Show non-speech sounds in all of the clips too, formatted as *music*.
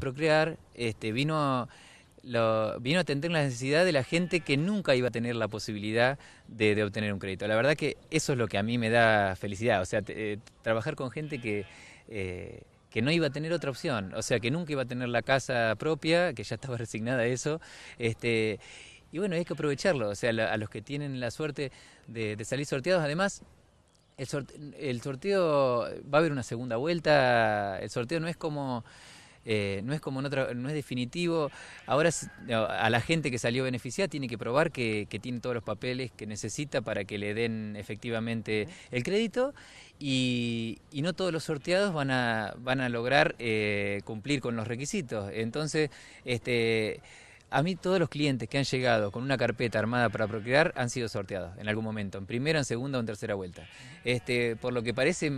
procrear, este, vino, lo, vino a atender la necesidad de la gente que nunca iba a tener la posibilidad de, obtener un crédito. La verdad que eso es lo que a mí me da felicidad, o sea, eh, trabajar con gente que... Eh, que no iba a tener otra opción, o sea, que nunca iba a tener la casa propia, que ya estaba *laughs* resignada a eso, este, y bueno, hay que aprovecharlo, o sea, a los que tienen la suerte de, salir sorteados, además, el sorteo va a haber una segunda vuelta, el sorteo no es como... Eh, no es como en no es definitivo. Ahora a la gente que salió beneficiada tiene que probar que, tiene todos los papeles que necesita para que le den efectivamente el crédito y, no todos los sorteados van a, van a lograr eh, cumplir con los requisitos. Entonces, este... A mí todos los clientes que han llegado con una carpeta armada para procrear han sido sorteados en algún momento, en primera, en segunda o en tercera vuelta. Este, por lo que parece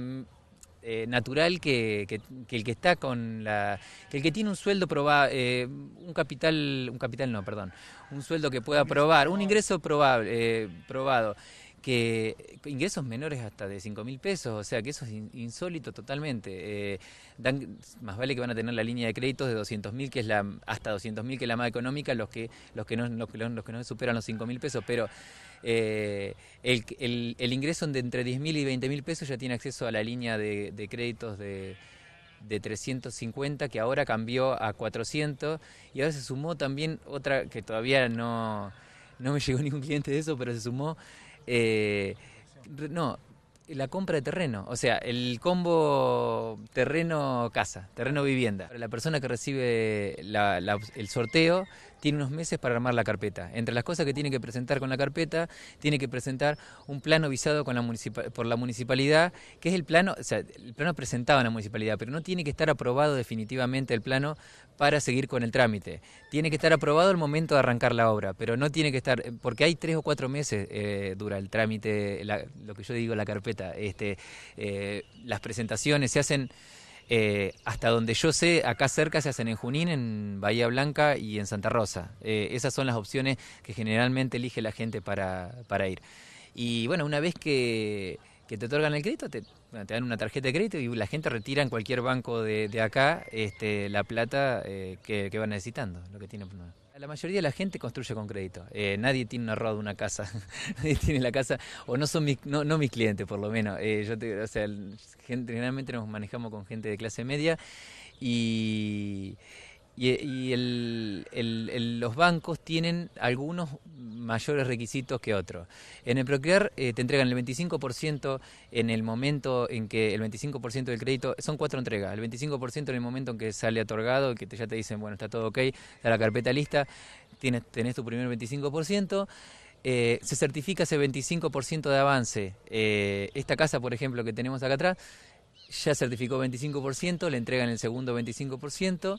eh, natural que, que, que, el que está con la. que el que tiene un sueldo probable, eh, un capital, un capital no, perdón, un sueldo que pueda probar, un ingreso probable, eh, probado que ingresos menores hasta de 5 mil pesos, o sea que eso es insólito totalmente. Eh, más vale que van a tener la línea de créditos de 200 mil, que es la hasta 200 mil, que es la más económica, los que, los que, no, los, que no superan los 5 mil pesos, pero eh, el, ingreso de entre 10 mil y 20 mil pesos ya tiene acceso a la línea de, créditos de de 350 que ahora cambió a 400 y ahora se sumó también otra que todavía no, no me llegó *laughs* ningún cliente de eso, pero se sumó eh, no, la compra de terreno, o sea, el combo terreno-casa, terreno-vivienda. La persona que recibe el sorteo tiene unos meses para armar la carpeta. Entre las cosas que tiene que presentar con la carpeta, tiene que presentar un plano visado por la municipalidad, que es el plano, o sea, el plano presentado en la municipalidad, pero no tiene que estar aprobado definitivamente el plano para seguir con el trámite. Tiene que estar aprobado el momento de arrancar la obra, pero no tiene que estar, porque hay tres o cuatro meses eh, dura el trámite, lo que yo digo, la carpeta. Este, eh, las presentaciones se hacen, eh, hasta donde yo sé, acá cerca se hacen en Junín, en Bahía Blanca y en Santa Rosa. Eh, esas son las opciones que generalmente elige la gente para, para ir. Y bueno, una vez que que te otorgan el crédito, te, te, dan una tarjeta de crédito y la gente retira en cualquier banco de, acá este, la plata eh, que, que, va necesitando, lo que tiene. La mayoría de la gente construye con crédito. Eh, nadie tiene una de una casa. *laughs* nadie tiene la casa, o no son no, no, mis clientes por lo menos. Eh, yo generalmente nos manejamos con gente de clase media y y, el, los bancos tienen algunos mayores requisitos que otros. En el Procrear eh, te entregan el 25% en el momento en que el 25% del crédito, son cuatro entregas, el 25% en el momento en que sale otorgado, que ya te dicen, bueno, está todo ok, está la carpeta lista, tienes, tenés tu primer 25%. Eh, se certifica ese 25% de avance. Eh, esta casa, por ejemplo, que tenemos acá atrás, ya certificó 25%, le entregan el segundo 25%,